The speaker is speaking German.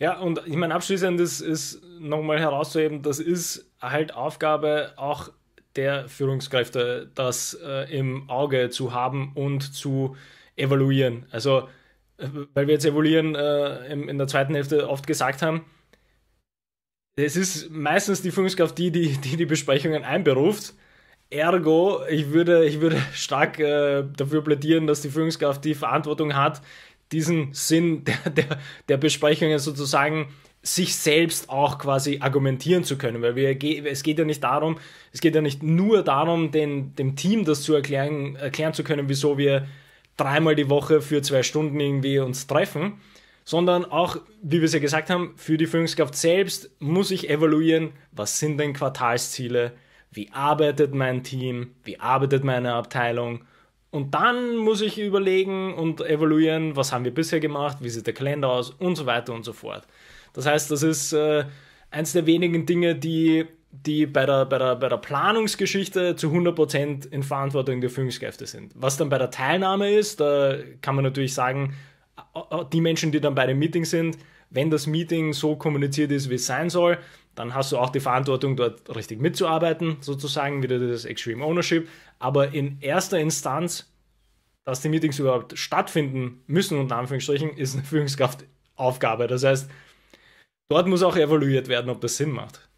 Ja, und ich meine, abschließend ist, ist nochmal herauszuheben, das ist halt Aufgabe auch der Führungskräfte, das äh, im Auge zu haben und zu evaluieren. Also, äh, weil wir jetzt evaluieren äh, in, in der zweiten Hälfte oft gesagt haben, es ist meistens die Führungskraft, die die, die, die Besprechungen einberuft. Ergo, ich würde, ich würde stark äh, dafür plädieren, dass die Führungskraft die Verantwortung hat, diesen Sinn der, der, der Besprechungen sozusagen sich selbst auch quasi argumentieren zu können, weil wir, es geht ja nicht darum, es geht ja nicht nur darum, den, dem Team das zu erklären, erklären zu können, wieso wir dreimal die Woche für zwei Stunden irgendwie uns treffen, sondern auch, wie wir es ja gesagt haben, für die Führungskraft selbst muss ich evaluieren, was sind denn Quartalsziele, wie arbeitet mein Team, wie arbeitet meine Abteilung und dann muss ich überlegen und evaluieren, was haben wir bisher gemacht, wie sieht der Kalender aus und so weiter und so fort. Das heißt, das ist äh, eins der wenigen Dinge, die, die bei, der, bei, der, bei der Planungsgeschichte zu 100% in Verantwortung der Führungskräfte sind. Was dann bei der Teilnahme ist, da kann man natürlich sagen, äh, äh, die Menschen, die dann bei dem Meeting sind, wenn das Meeting so kommuniziert ist, wie es sein soll, dann hast du auch die Verantwortung, dort richtig mitzuarbeiten, sozusagen, wieder das Extreme Ownership. Aber in erster Instanz, dass die Meetings überhaupt stattfinden müssen, unter Anführungsstrichen, ist eine Führungskraftaufgabe. Das heißt, dort muss auch evaluiert werden, ob das Sinn macht.